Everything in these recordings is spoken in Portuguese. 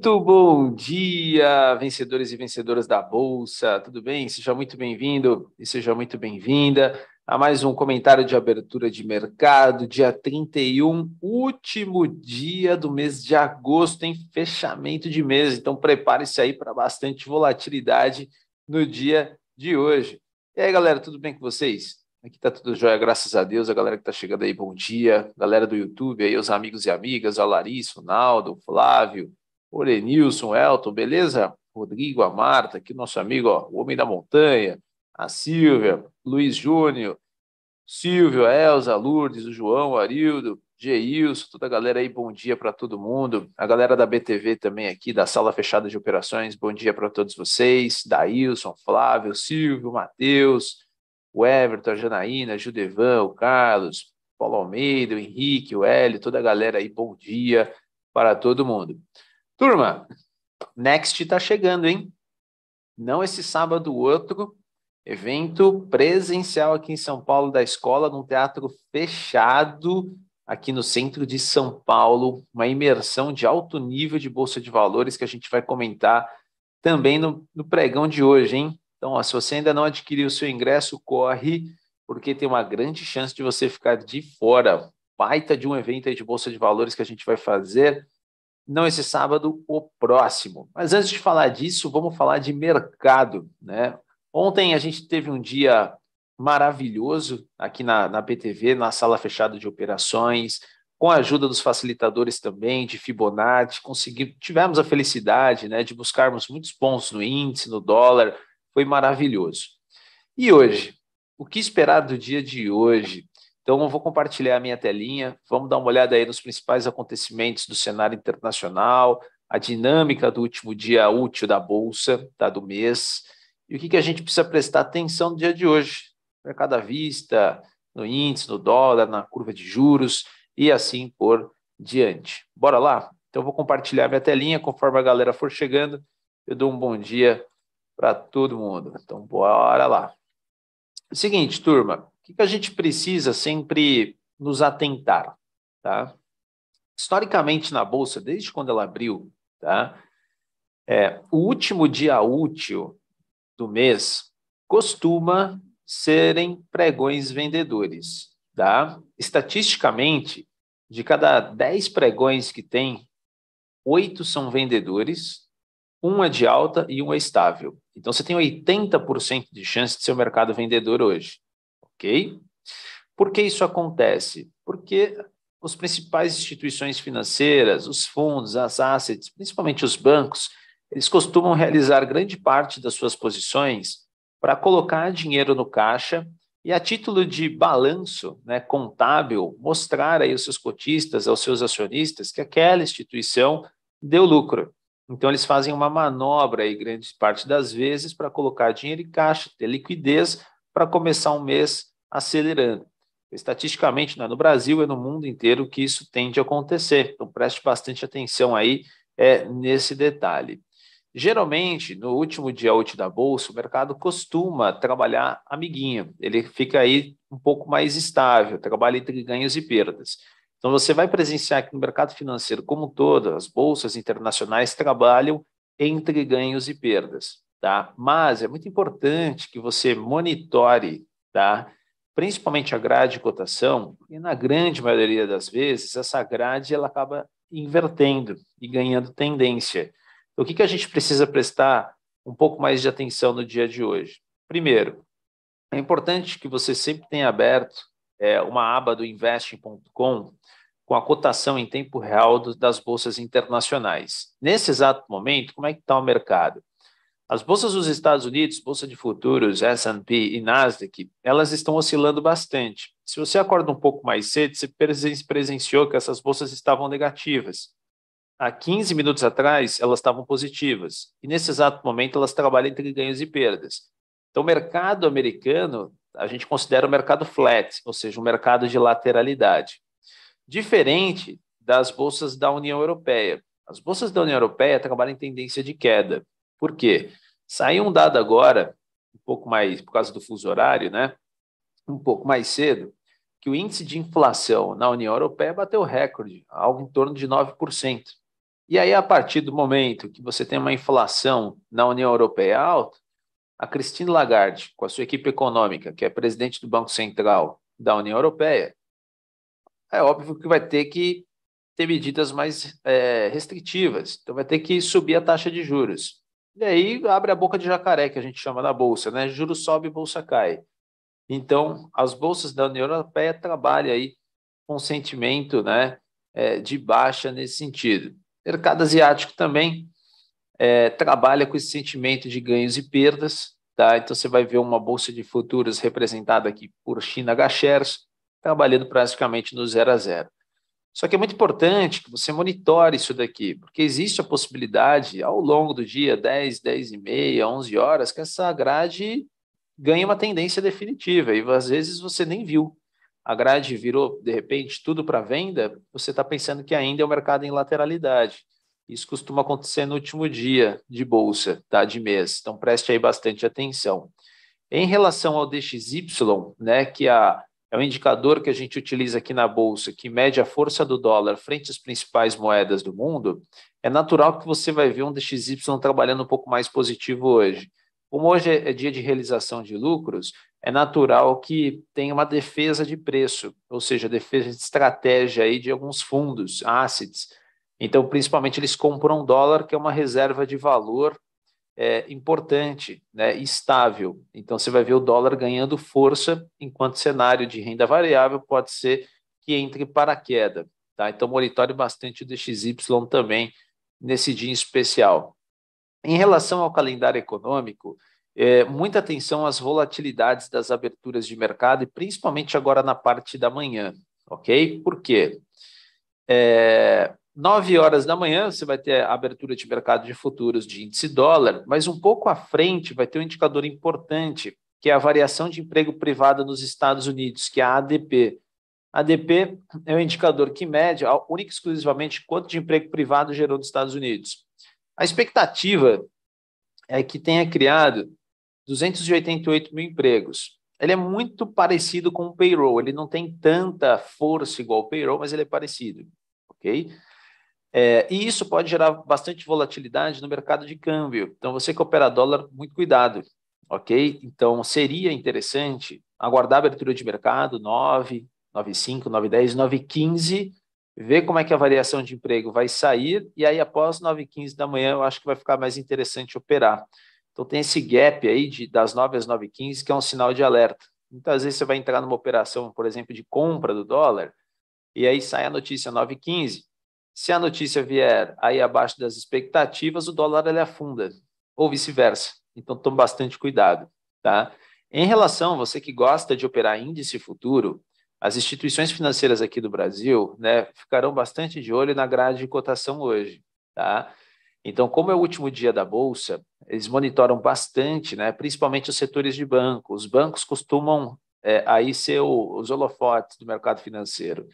Muito bom dia, vencedores e vencedoras da Bolsa, tudo bem? Seja muito bem-vindo e seja muito bem-vinda a mais um comentário de abertura de mercado, dia 31, último dia do mês de agosto, em fechamento de mês. Então, prepare-se aí para bastante volatilidade no dia de hoje. E aí, galera, tudo bem com vocês? Aqui tá tudo jóia, graças a Deus. A galera que tá chegando aí, bom dia. Galera do YouTube aí, os amigos e amigas, a Larissa, o Naldo, o Flávio, Orenilson, Elton, beleza? Rodrigo, a Marta, aqui nosso amigo, ó, o Homem da Montanha, a Silvia, Luiz Júnior, Silvio, a Elza, a Lourdes, o João, o Arildo, Geilson, toda a galera aí, bom dia para todo mundo. A galera da BTV também aqui, da Sala Fechada de Operações, bom dia para todos vocês. Daílson, Flávio, Silvio, Matheus, o Everton, a Janaína, a Judevan, o Carlos, Paulo Almeida, o Henrique, o Hélio, toda a galera aí, bom dia para todo mundo. Turma, Next está chegando, hein? Não esse sábado, outro. Evento presencial aqui em São Paulo da escola, num teatro fechado, aqui no centro de São Paulo. Uma imersão de alto nível de Bolsa de Valores que a gente vai comentar também no, no pregão de hoje, hein? Então, ó, se você ainda não adquiriu o seu ingresso, corre, porque tem uma grande chance de você ficar de fora. Baita de um evento de Bolsa de Valores que a gente vai fazer não esse sábado, o próximo. Mas antes de falar disso, vamos falar de mercado. Né? Ontem a gente teve um dia maravilhoso aqui na, na PTV, na sala fechada de operações, com a ajuda dos facilitadores também, de Fibonacci, conseguimos, tivemos a felicidade né, de buscarmos muitos pontos no índice, no dólar, foi maravilhoso. E hoje? O que esperar do dia de hoje? Então, eu vou compartilhar a minha telinha, vamos dar uma olhada aí nos principais acontecimentos do cenário internacional, a dinâmica do último dia útil da Bolsa, tá, do mês, e o que, que a gente precisa prestar atenção no dia de hoje. Mercado à vista, no índice, no dólar, na curva de juros e assim por diante. Bora lá? Então, eu vou compartilhar minha telinha conforme a galera for chegando. Eu dou um bom dia para todo mundo. Então, bora lá. seguinte, turma, que, que a gente precisa sempre nos atentar? Tá? Historicamente, na Bolsa, desde quando ela abriu, tá? É, o último dia útil do mês costuma serem pregões vendedores. Tá? Estatisticamente, de cada 10 pregões que tem, oito são vendedores, um é de alta e um é estável. Então, você tem 80% de chance de ser o mercado vendedor hoje ok? Por que isso acontece? Porque as principais instituições financeiras, os fundos, as assets, principalmente os bancos, eles costumam realizar grande parte das suas posições para colocar dinheiro no caixa e, a título de balanço né, contábil, mostrar aí aos seus cotistas, aos seus acionistas, que aquela instituição deu lucro. Então, eles fazem uma manobra, aí, grande parte das vezes, para colocar dinheiro em caixa, ter liquidez, para começar um mês acelerando. Estatisticamente, não né, no Brasil, e no mundo inteiro que isso tende a acontecer. Então, preste bastante atenção aí é, nesse detalhe. Geralmente, no último dia útil da bolsa, o mercado costuma trabalhar amiguinho, ele fica aí um pouco mais estável, trabalha entre ganhos e perdas. Então, você vai presenciar que no mercado financeiro como todas todo, as bolsas internacionais trabalham entre ganhos e perdas, tá? Mas é muito importante que você monitore, tá? principalmente a grade de cotação, e na grande maioria das vezes, essa grade ela acaba invertendo e ganhando tendência. Então, o que, que a gente precisa prestar um pouco mais de atenção no dia de hoje? Primeiro, é importante que você sempre tenha aberto é, uma aba do investing.com com a cotação em tempo real do, das bolsas internacionais. Nesse exato momento, como é que está o mercado? As bolsas dos Estados Unidos, bolsa de futuros, S&P e Nasdaq, elas estão oscilando bastante. Se você acorda um pouco mais cedo, você presenciou que essas bolsas estavam negativas. Há 15 minutos atrás, elas estavam positivas. E nesse exato momento, elas trabalham entre ganhos e perdas. Então, o mercado americano, a gente considera o mercado flat, ou seja, um mercado de lateralidade. Diferente das bolsas da União Europeia. As bolsas da União Europeia trabalham em tendência de queda. Por quê? Saiu um dado agora, um pouco mais, por causa do fuso horário, né? Um pouco mais cedo, que o índice de inflação na União Europeia bateu recorde, algo em torno de 9%. E aí, a partir do momento que você tem uma inflação na União Europeia alta, a Christine Lagarde, com a sua equipe econômica, que é presidente do Banco Central da União Europeia, é óbvio que vai ter que ter medidas mais é, restritivas. Então, vai ter que subir a taxa de juros. E aí abre a boca de jacaré, que a gente chama da bolsa, né? Juro sobe, bolsa cai. Então, as bolsas da União Europeia trabalham aí com sentimento né, é, de baixa nesse sentido. O mercado asiático também é, trabalha com esse sentimento de ganhos e perdas. Tá? Então, você vai ver uma bolsa de futuros representada aqui por China h trabalhando praticamente no zero a zero. Só que é muito importante que você monitore isso daqui, porque existe a possibilidade, ao longo do dia, 10, 10 e meia, 11 horas, que essa grade ganhe uma tendência definitiva, e às vezes você nem viu. A grade virou, de repente, tudo para venda, você está pensando que ainda é o um mercado em lateralidade. Isso costuma acontecer no último dia de bolsa, tá? de mês, então preste aí bastante atenção. Em relação ao DXY, né, que é a é um indicador que a gente utiliza aqui na Bolsa, que mede a força do dólar frente às principais moedas do mundo, é natural que você vai ver um DXY trabalhando um pouco mais positivo hoje. Como hoje é dia de realização de lucros, é natural que tenha uma defesa de preço, ou seja, defesa de estratégia aí de alguns fundos, assets. Então, principalmente, eles compram dólar, que é uma reserva de valor é, importante né, estável. Então, você vai ver o dólar ganhando força, enquanto cenário de renda variável pode ser que entre para a queda. Tá? Então, monitore bastante o DXY também nesse dia especial. Em relação ao calendário econômico, é, muita atenção às volatilidades das aberturas de mercado, e principalmente agora na parte da manhã, ok? Por quê? É, 9 horas da manhã, você vai ter a abertura de mercado de futuros de índice dólar, mas um pouco à frente vai ter um indicador importante, que é a variação de emprego privado nos Estados Unidos, que é a ADP. A ADP é um indicador que mede única e exclusivamente quanto de emprego privado gerou nos Estados Unidos. A expectativa é que tenha criado 288 mil empregos. Ele é muito parecido com o payroll, ele não tem tanta força igual o payroll, mas ele é parecido, ok? É, e isso pode gerar bastante volatilidade no mercado de câmbio. Então, você que opera dólar, muito cuidado, ok? Então, seria interessante aguardar a abertura de mercado 9, 9,5, 9,10, 9,15, ver como é que a variação de emprego vai sair, e aí após 9,15 da manhã eu acho que vai ficar mais interessante operar. Então tem esse gap aí de, das 9 às 9,15 que é um sinal de alerta. Muitas vezes você vai entrar numa operação, por exemplo, de compra do dólar, e aí sai a notícia 9,15. Se a notícia vier aí abaixo das expectativas, o dólar ele afunda, ou vice-versa. Então, tome bastante cuidado. Tá? Em relação, você que gosta de operar índice futuro, as instituições financeiras aqui do Brasil né, ficarão bastante de olho na grade de cotação hoje. Tá? Então, como é o último dia da Bolsa, eles monitoram bastante, né, principalmente os setores de banco. Os bancos costumam é, aí ser o, os holofotes do mercado financeiro.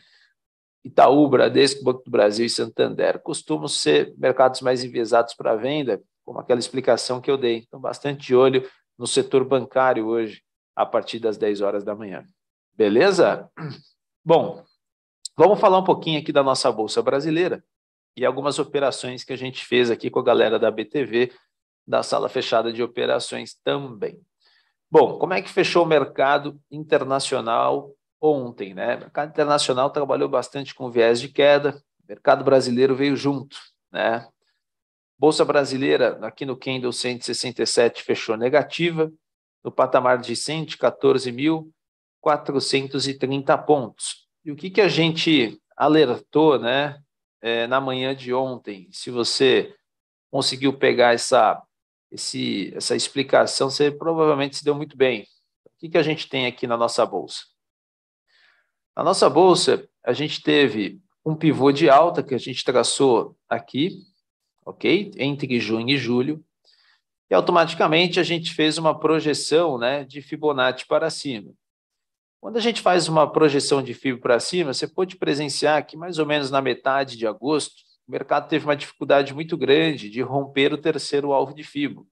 Itaú, Bradesco, Banco do Brasil e Santander costumam ser mercados mais enviesados para venda, como aquela explicação que eu dei. Então, bastante de olho no setor bancário hoje, a partir das 10 horas da manhã. Beleza? Bom, vamos falar um pouquinho aqui da nossa Bolsa Brasileira e algumas operações que a gente fez aqui com a galera da BTV, da sala fechada de operações também. Bom, como é que fechou o mercado internacional ontem. Né? O mercado internacional trabalhou bastante com viés de queda, o mercado brasileiro veio junto. Né? Bolsa brasileira, aqui no Candle 167, fechou negativa, no patamar de 114.430 pontos. E o que, que a gente alertou né, é, na manhã de ontem? Se você conseguiu pegar essa, esse, essa explicação, você provavelmente se deu muito bem. O que, que a gente tem aqui na nossa bolsa? A nossa bolsa, a gente teve um pivô de alta que a gente traçou aqui, ok? Entre junho e julho. E automaticamente a gente fez uma projeção né, de Fibonacci para cima. Quando a gente faz uma projeção de FIB para cima, você pode presenciar que mais ou menos na metade de agosto, o mercado teve uma dificuldade muito grande de romper o terceiro alvo de FIBO,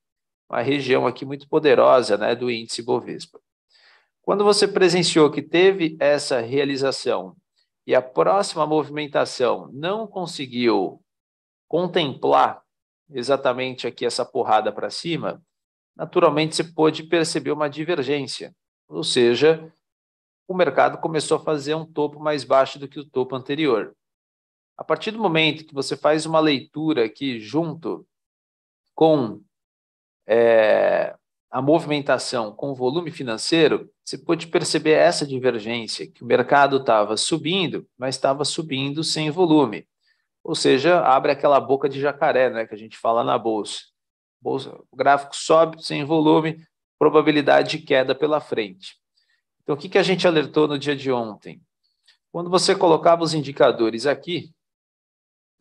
uma região aqui muito poderosa né, do índice Bovespa. Quando você presenciou que teve essa realização e a próxima movimentação não conseguiu contemplar exatamente aqui essa porrada para cima, naturalmente você pôde perceber uma divergência, ou seja, o mercado começou a fazer um topo mais baixo do que o topo anterior. A partir do momento que você faz uma leitura aqui junto com é, a movimentação com o volume financeiro, você pôde perceber essa divergência, que o mercado estava subindo, mas estava subindo sem volume. Ou seja, abre aquela boca de jacaré né, que a gente fala na bolsa. bolsa o gráfico sobe sem volume, probabilidade de queda pela frente. Então, o que, que a gente alertou no dia de ontem? Quando você colocava os indicadores aqui,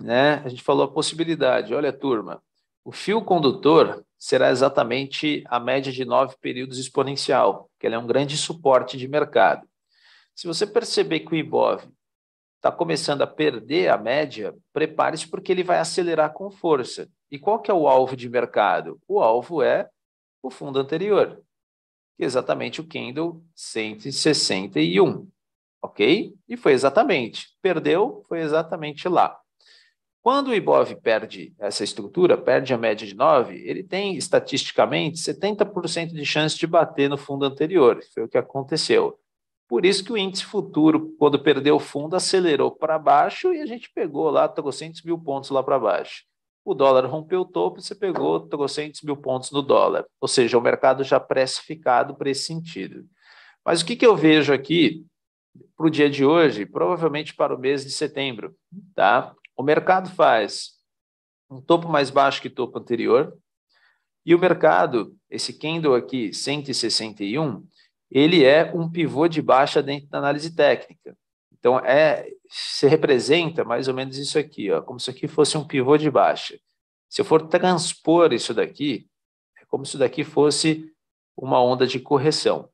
né, a gente falou a possibilidade, olha turma, o fio condutor será exatamente a média de nove períodos exponencial, que ela é um grande suporte de mercado. Se você perceber que o IBOV está começando a perder a média, prepare-se porque ele vai acelerar com força. E qual que é o alvo de mercado? O alvo é o fundo anterior, que é exatamente o Kindle 161, ok? E foi exatamente, perdeu, foi exatamente lá. Quando o IBOV perde essa estrutura, perde a média de 9, ele tem estatisticamente 70% de chance de bater no fundo anterior, foi o que aconteceu. Por isso que o índice futuro, quando perdeu o fundo, acelerou para baixo e a gente pegou lá trocentos mil pontos lá para baixo. O dólar rompeu o topo e você pegou trocentos mil pontos no dólar. Ou seja, o mercado já precificado para esse sentido. Mas o que, que eu vejo aqui para o dia de hoje, provavelmente para o mês de setembro, tá? O mercado faz um topo mais baixo que o topo anterior, e o mercado, esse candle aqui, 161, ele é um pivô de baixa dentro da análise técnica. Então, é, se representa mais ou menos isso aqui, ó, como se aqui fosse um pivô de baixa. Se eu for transpor isso daqui, é como se isso daqui fosse uma onda de correção.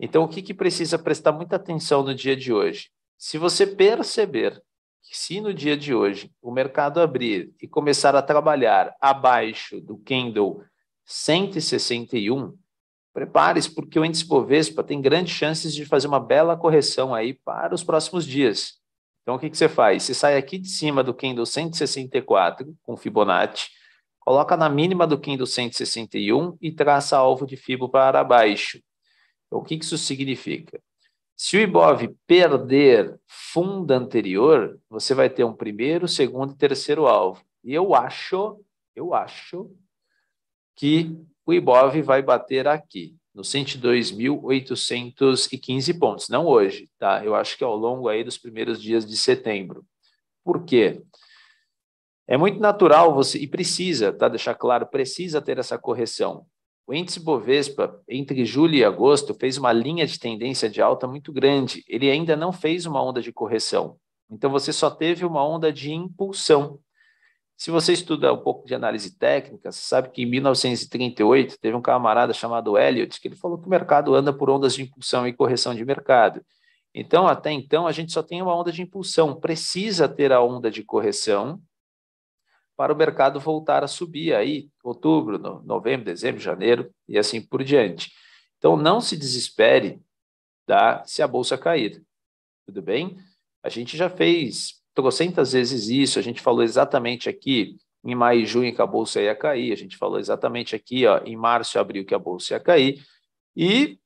Então, o que, que precisa prestar muita atenção no dia de hoje? Se você perceber que se no dia de hoje o mercado abrir e começar a trabalhar abaixo do candle 161, prepare-se porque o índice Bovespa tem grandes chances de fazer uma bela correção aí para os próximos dias. Então o que, que você faz? Você sai aqui de cima do candle 164 com Fibonacci, coloca na mínima do candle 161 e traça alvo de Fibo para baixo. Então, o que, que isso significa? Se o IBOV perder funda anterior, você vai ter um primeiro, segundo e terceiro alvo. E eu acho, eu acho que o IBOV vai bater aqui, nos 102.815 pontos, não hoje, tá? Eu acho que ao longo aí dos primeiros dias de setembro. Por quê? É muito natural você, e precisa, tá? Deixar claro, precisa ter essa correção. O índice Bovespa, entre julho e agosto, fez uma linha de tendência de alta muito grande. Ele ainda não fez uma onda de correção. Então, você só teve uma onda de impulsão. Se você estuda um pouco de análise técnica, você sabe que em 1938 teve um camarada chamado Elliot que ele falou que o mercado anda por ondas de impulsão e correção de mercado. Então, até então, a gente só tem uma onda de impulsão. Precisa ter a onda de correção para o mercado voltar a subir aí, outubro, novembro, dezembro, janeiro e assim por diante. Então, não se desespere tá? se a bolsa cair, tudo bem? A gente já fez trocentas vezes isso, a gente falou exatamente aqui em maio e junho que a bolsa ia cair, a gente falou exatamente aqui ó, em março e abril que a bolsa ia cair, e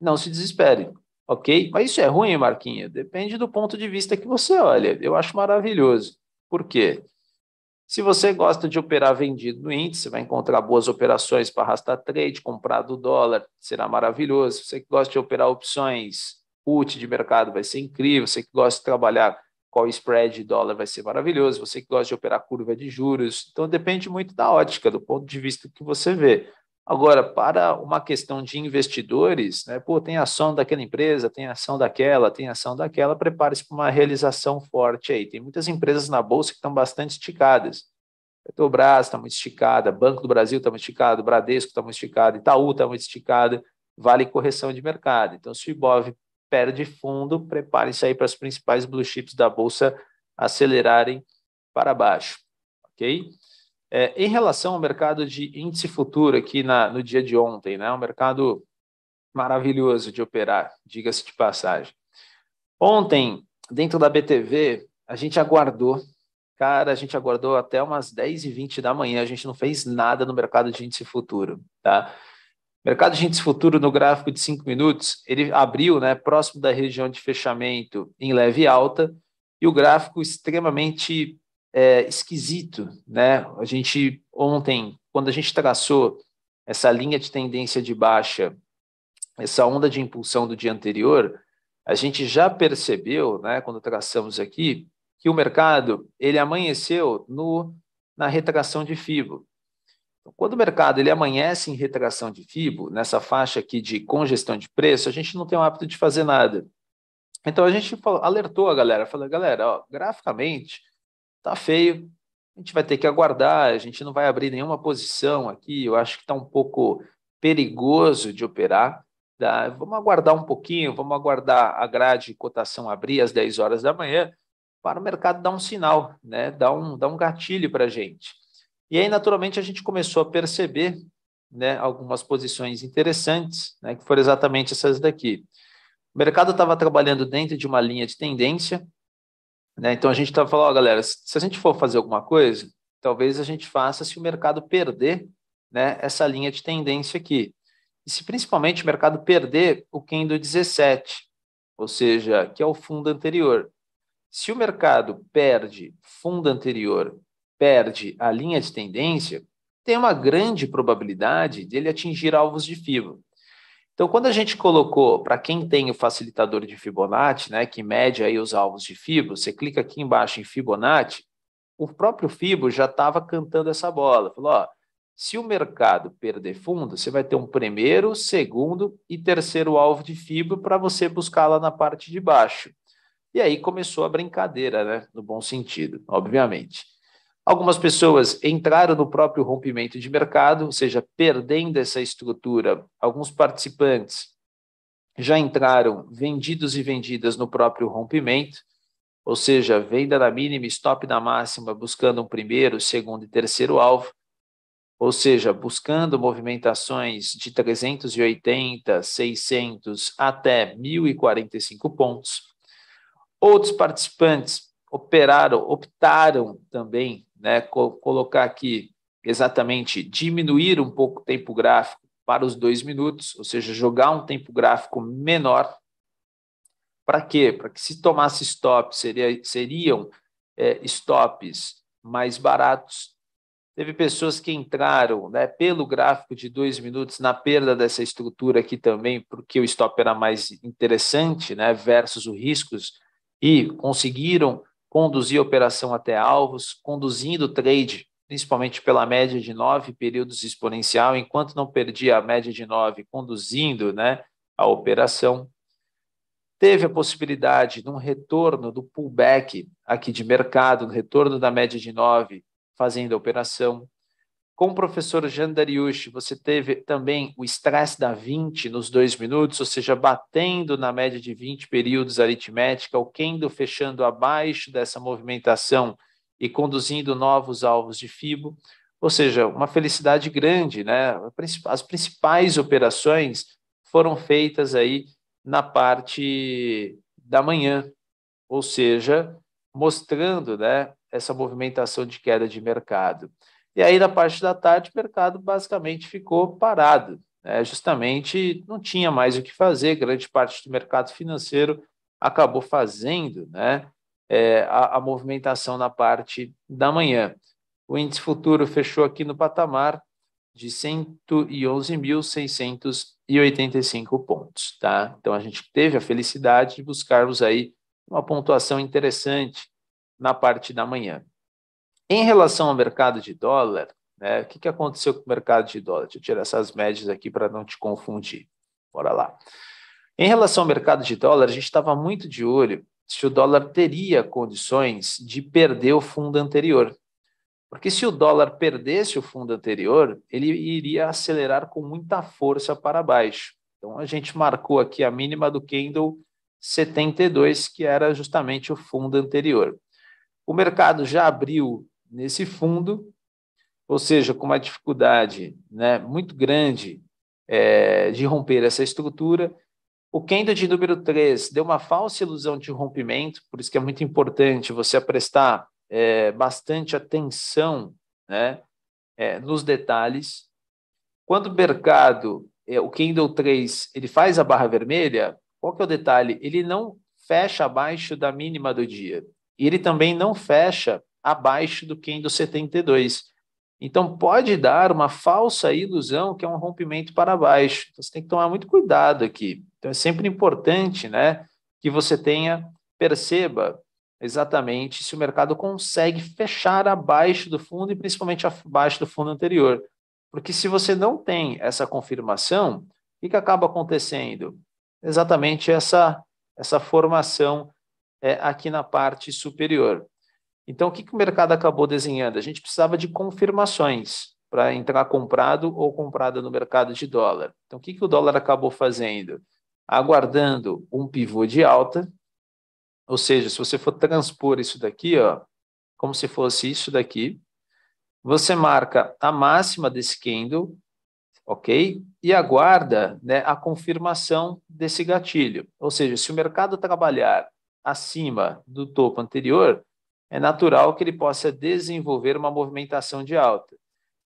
não se desespere, ok? Mas isso é ruim, Marquinha? Depende do ponto de vista que você olha. Eu acho maravilhoso. Por quê? Se você gosta de operar vendido no índice, vai encontrar boas operações para arrastar trade, comprar do dólar, será maravilhoso. você que gosta de operar opções, put de mercado vai ser incrível. Você que gosta de trabalhar qual spread de dólar vai ser maravilhoso. Você que gosta de operar curva de juros. Então depende muito da ótica, do ponto de vista que você vê. Agora, para uma questão de investidores, né, pô, tem ação daquela empresa, tem ação daquela, tem ação daquela, prepare-se para uma realização forte aí. Tem muitas empresas na Bolsa que estão bastante esticadas. Petrobras está muito esticada, Banco do Brasil está muito esticado, Bradesco está muito esticado, Itaú está muito esticado, vale correção de mercado. Então, se o Ibov perde fundo, prepare-se aí para as principais blue chips da Bolsa acelerarem para baixo, ok? É, em relação ao mercado de índice futuro aqui na, no dia de ontem, né, é um mercado maravilhoso de operar, diga-se de passagem. Ontem, dentro da BTV, a gente aguardou, cara, a gente aguardou até umas 10h20 da manhã, a gente não fez nada no mercado de índice futuro, tá? Mercado de índice futuro no gráfico de 5 minutos, ele abriu né, próximo da região de fechamento em leve alta e o gráfico extremamente é, esquisito, né? A gente ontem, quando a gente traçou essa linha de tendência de baixa, essa onda de impulsão do dia anterior, a gente já percebeu, né? Quando traçamos aqui, que o mercado ele amanheceu no na retração de fibo. Então, quando o mercado ele amanhece em retração de fibo, nessa faixa aqui de congestão de preço, a gente não tem o hábito de fazer nada. Então a gente alertou a galera, falou, galera, ó, graficamente tá feio. A gente vai ter que aguardar, a gente não vai abrir nenhuma posição aqui. Eu acho que está um pouco perigoso de operar. Tá? Vamos aguardar um pouquinho, vamos aguardar a grade de cotação abrir às 10 horas da manhã para o mercado dar um sinal, né? dar, um, dar um gatilho para a gente. E aí, naturalmente, a gente começou a perceber né, algumas posições interessantes, né, que foram exatamente essas daqui. O mercado estava trabalhando dentro de uma linha de tendência, né? Então a gente está falando, ó, galera, se a gente for fazer alguma coisa, talvez a gente faça se o mercado perder né, essa linha de tendência aqui. E se principalmente o mercado perder o do 17, ou seja, que é o fundo anterior. Se o mercado perde fundo anterior, perde a linha de tendência, tem uma grande probabilidade dele atingir alvos de FIBO. Então, quando a gente colocou, para quem tem o facilitador de Fibonacci, né, que mede aí os alvos de Fibo, você clica aqui embaixo em Fibonacci, o próprio Fibo já estava cantando essa bola. Falou, ó, se o mercado perder fundo, você vai ter um primeiro, segundo e terceiro alvo de Fibo para você buscar lá na parte de baixo. E aí começou a brincadeira, né? No bom sentido, obviamente. Algumas pessoas entraram no próprio rompimento de mercado, ou seja, perdendo essa estrutura. Alguns participantes já entraram vendidos e vendidas no próprio rompimento, ou seja, venda na mínima, stop na máxima, buscando um primeiro, segundo e terceiro alvo, ou seja, buscando movimentações de 380, 600 até 1045 pontos. Outros participantes operaram, optaram também, né, co colocar aqui exatamente diminuir um pouco o tempo gráfico para os dois minutos, ou seja, jogar um tempo gráfico menor. Para quê? Para que se tomasse stop, seria, seriam é, stops mais baratos. Teve pessoas que entraram né, pelo gráfico de dois minutos na perda dessa estrutura aqui também, porque o stop era mais interessante, né, versus os riscos, e conseguiram conduzir a operação até alvos, conduzindo o trade, principalmente pela média de nove períodos exponencial, enquanto não perdia a média de nove, conduzindo né, a operação. Teve a possibilidade de um retorno do pullback aqui de mercado, um retorno da média de nove, fazendo a operação. Com o professor Jean você teve também o estresse da 20 nos dois minutos, ou seja, batendo na média de 20 períodos aritmética, o Kendo fechando abaixo dessa movimentação e conduzindo novos alvos de FIBO, ou seja, uma felicidade grande, né? As principais operações foram feitas aí na parte da manhã, ou seja, mostrando, né, essa movimentação de queda de mercado. E aí, na parte da tarde, o mercado basicamente ficou parado. Né? Justamente não tinha mais o que fazer, grande parte do mercado financeiro acabou fazendo né? É, a, a movimentação na parte da manhã. O índice futuro fechou aqui no patamar de 111.685 pontos, tá? Então a gente teve a felicidade de buscarmos aí uma pontuação interessante na parte da manhã. Em relação ao mercado de dólar, né, o que, que aconteceu com o mercado de dólar? Deixa eu tirar essas médias aqui para não te confundir. Bora lá. Em relação ao mercado de dólar, a gente estava muito de olho se o dólar teria condições de perder o fundo anterior. Porque se o dólar perdesse o fundo anterior, ele iria acelerar com muita força para baixo. Então a gente marcou aqui a mínima do candle 72, que era justamente o fundo anterior. O mercado já abriu nesse fundo, ou seja, com uma dificuldade né, muito grande é, de romper essa estrutura. O Kendo de número 3 deu uma falsa ilusão de rompimento, por isso que é muito importante você prestar é, bastante atenção né, é, nos detalhes. Quando o mercado, é, o Kendo 3, ele faz a barra vermelha, qual que é o detalhe? Ele não fecha abaixo da mínima do dia. E ele também não fecha abaixo do que do 72. Então, pode dar uma falsa ilusão que é um rompimento para baixo. Então, você tem que tomar muito cuidado aqui. Então, é sempre importante né, que você tenha, perceba exatamente se o mercado consegue fechar abaixo do fundo e principalmente abaixo do fundo anterior. Porque se você não tem essa confirmação, o que, que acaba acontecendo? Exatamente essa, essa formação é, aqui na parte superior. Então, o que, que o mercado acabou desenhando? A gente precisava de confirmações para entrar comprado ou comprada no mercado de dólar. Então, o que, que o dólar acabou fazendo? Aguardando um pivô de alta, ou seja, se você for transpor isso daqui, ó, como se fosse isso daqui, você marca a máxima desse candle, ok? E aguarda né, a confirmação desse gatilho. Ou seja, se o mercado trabalhar acima do topo anterior, é natural que ele possa desenvolver uma movimentação de alta.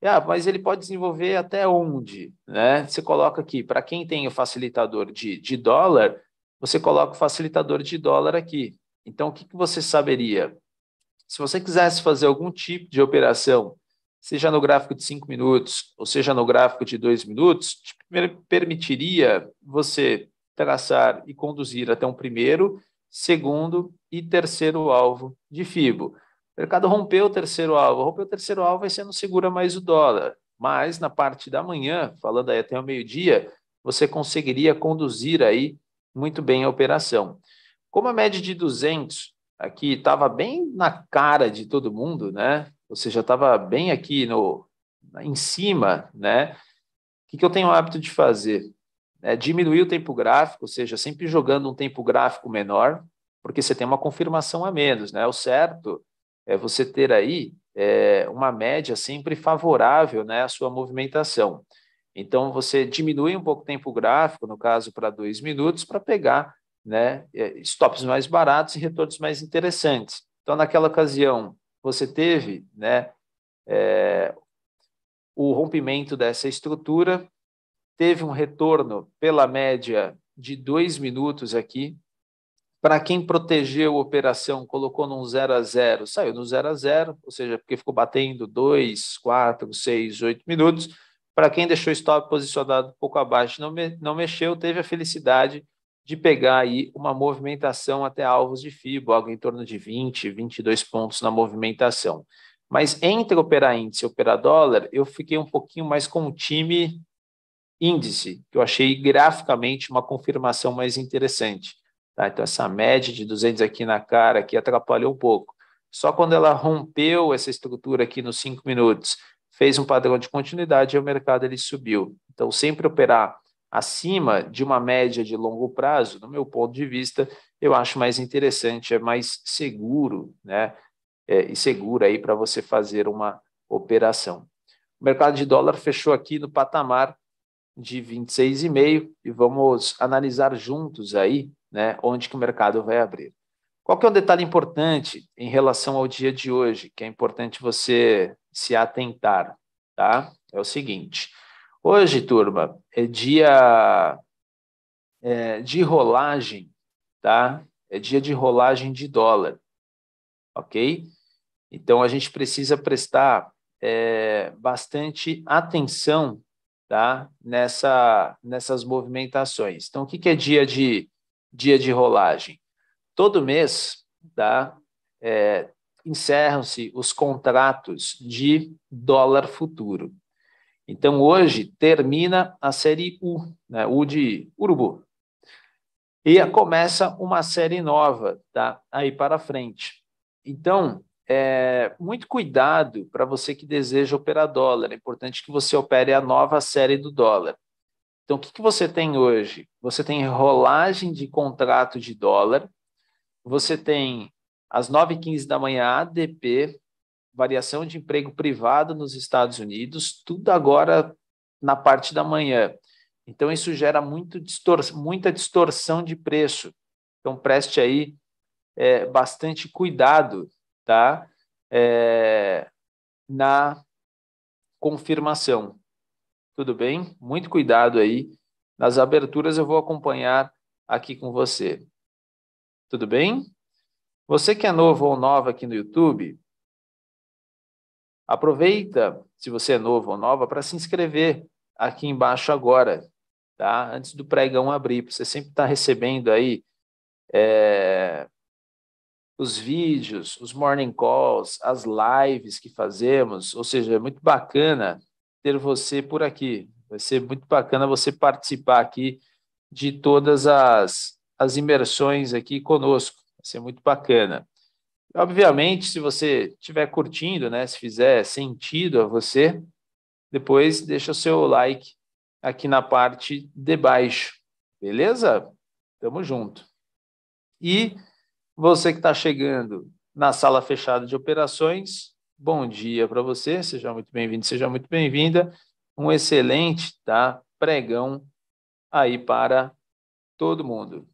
Ah, mas ele pode desenvolver até onde? Né? Você coloca aqui, para quem tem o facilitador de, de dólar, você coloca o facilitador de dólar aqui. Então, o que, que você saberia? Se você quisesse fazer algum tipo de operação, seja no gráfico de 5 minutos, ou seja no gráfico de 2 minutos, te permitiria você traçar e conduzir até um primeiro segundo e terceiro alvo de FIBO. O mercado rompeu o terceiro alvo, rompeu o terceiro alvo, vai você não segura mais o dólar. Mas na parte da manhã, falando aí até o meio-dia, você conseguiria conduzir aí muito bem a operação. Como a média de 200 aqui estava bem na cara de todo mundo, né? Ou seja, estava bem aqui no em cima, né? O que, que eu tenho o hábito de fazer? né, diminuir o tempo gráfico, ou seja, sempre jogando um tempo gráfico menor, porque você tem uma confirmação a menos. Né? O certo é você ter aí é, uma média sempre favorável né, à sua movimentação. Então, você diminui um pouco o tempo gráfico, no caso, para dois minutos, para pegar né, é, stops mais baratos e retornos mais interessantes. Então, naquela ocasião, você teve né, é, o rompimento dessa estrutura, teve um retorno pela média de dois minutos aqui. Para quem protegeu a operação, colocou num 0 a 0, saiu no 0 a 0, ou seja, porque ficou batendo 2, 4, 6, 8 minutos. Para quem deixou o stop posicionado um pouco abaixo, não, me, não mexeu, teve a felicidade de pegar aí uma movimentação até alvos de FIBO, algo em torno de 20, 22 pontos na movimentação. Mas entre operar índice e operar dólar, eu fiquei um pouquinho mais com o time índice, que eu achei graficamente uma confirmação mais interessante. Tá? Então, essa média de 200 aqui na cara aqui atrapalhou um pouco. Só quando ela rompeu essa estrutura aqui nos cinco minutos, fez um padrão de continuidade e o mercado ele subiu. Então, sempre operar acima de uma média de longo prazo, no meu ponto de vista, eu acho mais interessante, é mais seguro, né? É, e seguro aí para você fazer uma operação. O mercado de dólar fechou aqui no patamar de 26,5 e vamos analisar juntos aí, né, onde que o mercado vai abrir. Qual que é um detalhe importante em relação ao dia de hoje, que é importante você se atentar, tá? É o seguinte, hoje, turma, é dia é, de rolagem, tá? É dia de rolagem de dólar, ok? Então, a gente precisa prestar é, bastante atenção tá? Nessa, nessas movimentações. Então, o que, que é dia de, dia de rolagem? Todo mês, tá? É, encerram-se os contratos de dólar futuro. Então, hoje termina a série U, né? U de Urubu. E começa uma série nova, tá? Aí para frente. Então, é, muito cuidado para você que deseja operar dólar. É importante que você opere a nova série do dólar. Então, o que, que você tem hoje? Você tem rolagem de contrato de dólar, você tem às 9h15 da manhã ADP, variação de emprego privado nos Estados Unidos, tudo agora na parte da manhã. Então, isso gera distor muita distorção de preço. Então, preste aí é, bastante cuidado tá? É, na confirmação. Tudo bem? Muito cuidado aí. Nas aberturas eu vou acompanhar aqui com você. Tudo bem? Você que é novo ou nova aqui no YouTube, aproveita, se você é novo ou nova, para se inscrever aqui embaixo agora, tá? Antes do pregão abrir, você sempre está recebendo aí é, os vídeos, os morning calls, as lives que fazemos, ou seja, é muito bacana ter você por aqui. Vai ser muito bacana você participar aqui de todas as, as imersões aqui conosco. Vai ser muito bacana. Obviamente, se você estiver curtindo, né, se fizer sentido a você, depois deixa o seu like aqui na parte de baixo. Beleza? Tamo junto. E você que está chegando na sala fechada de operações, bom dia para você, seja muito bem-vindo, seja muito bem-vinda. Um excelente tá, pregão aí para todo mundo.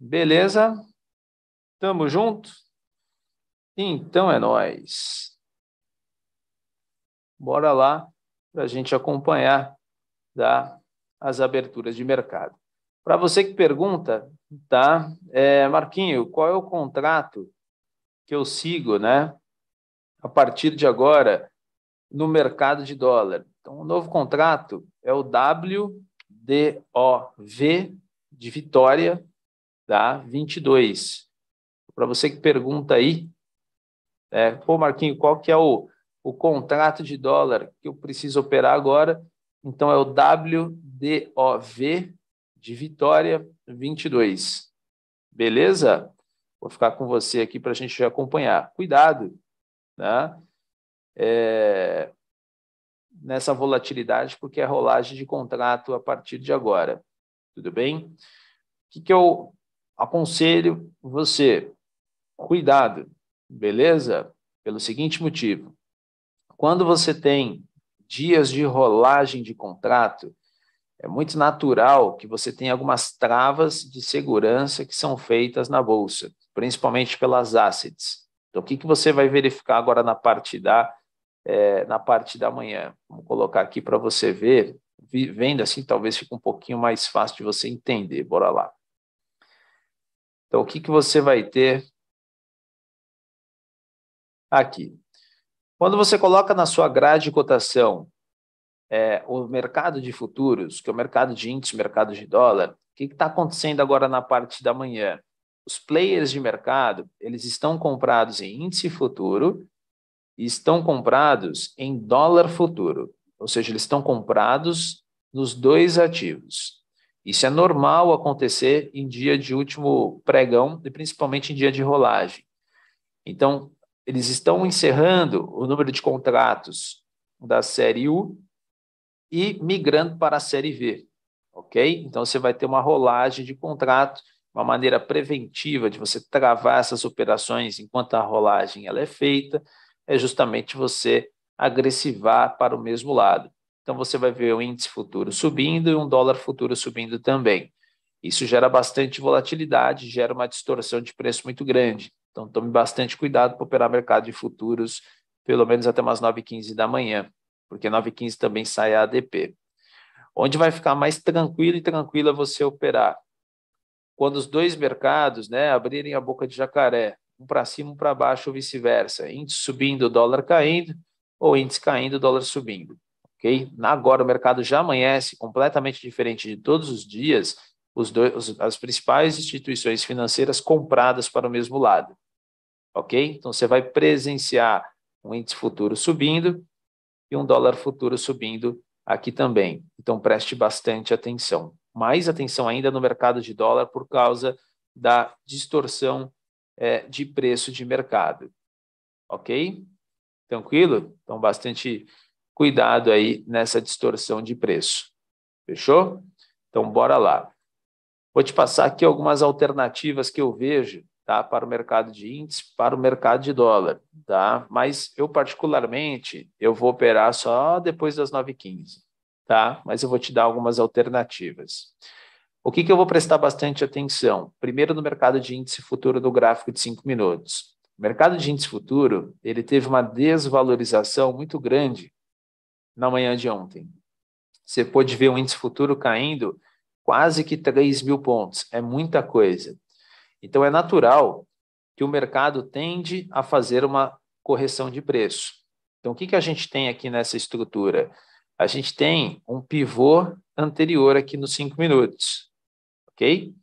Beleza? Tamo junto? Então é nós. Bora lá para a gente acompanhar tá, as aberturas de mercado. Para você que pergunta, Tá? É, Marquinho, qual é o contrato que eu sigo, né? A partir de agora, no mercado de dólar. Então, o novo contrato é o WDOV de Vitória, tá? 22. Para você que pergunta aí, é, pô, Marquinho, qual que é o, o contrato de dólar que eu preciso operar agora? Então, é o WDOV de Vitória 22. Beleza? Vou ficar com você aqui para a gente acompanhar. Cuidado, né? É... Nessa volatilidade, porque é rolagem de contrato a partir de agora. Tudo bem? O que, que eu aconselho você? Cuidado, beleza? Pelo seguinte motivo: quando você tem dias de rolagem de contrato, é muito natural que você tenha algumas travas de segurança que são feitas na bolsa, principalmente pelas assets. Então, o que, que você vai verificar agora na parte da, é, na parte da manhã? Vamos colocar aqui para você ver. Vendo assim, talvez fique um pouquinho mais fácil de você entender. Bora lá. Então, o que, que você vai ter aqui? Quando você coloca na sua grade de cotação é, o mercado de futuros, que é o mercado de índice, mercado de dólar, o que está acontecendo agora na parte da manhã? Os players de mercado, eles estão comprados em índice futuro e estão comprados em dólar futuro, ou seja, eles estão comprados nos dois ativos. Isso é normal acontecer em dia de último pregão e principalmente em dia de rolagem. Então, eles estão encerrando o número de contratos da série U e migrando para a Série V, ok? Então você vai ter uma rolagem de contrato, uma maneira preventiva de você travar essas operações enquanto a rolagem ela é feita, é justamente você agressivar para o mesmo lado. Então você vai ver o índice futuro subindo e um dólar futuro subindo também. Isso gera bastante volatilidade, gera uma distorção de preço muito grande. Então tome bastante cuidado para operar mercado de futuros, pelo menos até umas 9h15 da manhã porque 9h15 também sai a ADP. Onde vai ficar mais tranquilo e tranquila você operar? Quando os dois mercados né, abrirem a boca de jacaré, um para cima, um para baixo ou vice-versa. Índice subindo, dólar caindo, ou índice caindo, dólar subindo. Okay? Agora o mercado já amanhece completamente diferente de todos os dias, os dois, as principais instituições financeiras compradas para o mesmo lado. Ok? Então você vai presenciar um índice futuro subindo e um dólar futuro subindo aqui também. Então preste bastante atenção. Mais atenção ainda no mercado de dólar por causa da distorção é, de preço de mercado. Ok? Tranquilo? Então, bastante cuidado aí nessa distorção de preço. Fechou? Então, bora lá. Vou te passar aqui algumas alternativas que eu vejo tá? Para o mercado de índice, para o mercado de dólar, tá? Mas eu particularmente, eu vou operar só depois das 9h15, tá? Mas eu vou te dar algumas alternativas. O que, que eu vou prestar bastante atenção? Primeiro no mercado de índice futuro do gráfico de 5 minutos. O mercado de índice futuro, ele teve uma desvalorização muito grande na manhã de ontem. Você pôde ver o índice futuro caindo quase que 3 mil pontos. É muita coisa. Então, é natural que o mercado tende a fazer uma correção de preço. Então, o que, que a gente tem aqui nessa estrutura? A gente tem um pivô anterior aqui nos cinco minutos, ok?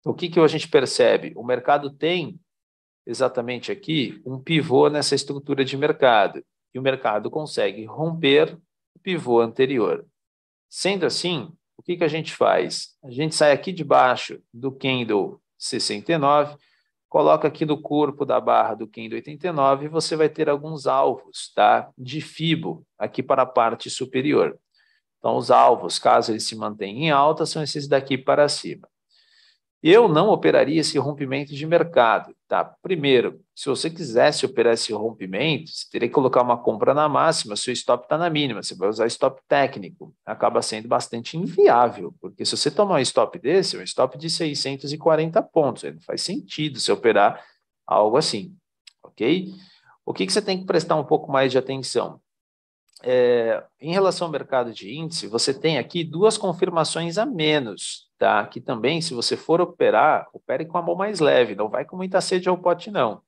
Então, o que, que a gente percebe? O mercado tem exatamente aqui um pivô nessa estrutura de mercado e o mercado consegue romper o pivô anterior. Sendo assim, o que, que a gente faz? A gente sai aqui de baixo do candle 69, coloca aqui no corpo da barra do Kendo 89 e você vai ter alguns alvos tá? de FIBO aqui para a parte superior. Então, os alvos, caso eles se mantenham em alta, são esses daqui para cima. Eu não operaria esse rompimento de mercado, Tá? Primeiro, se você quisesse operar esse rompimento, você teria que colocar uma compra na máxima, seu stop está na mínima, você vai usar stop técnico. Acaba sendo bastante inviável, porque se você tomar um stop desse, é um stop de 640 pontos, não faz sentido você operar algo assim, ok? O que, que você tem que prestar um pouco mais de atenção? É, em relação ao mercado de índice, você tem aqui duas confirmações a menos, tá? Que também, se você for operar, opere com a mão mais leve, não vai com muita sede ao pote, não.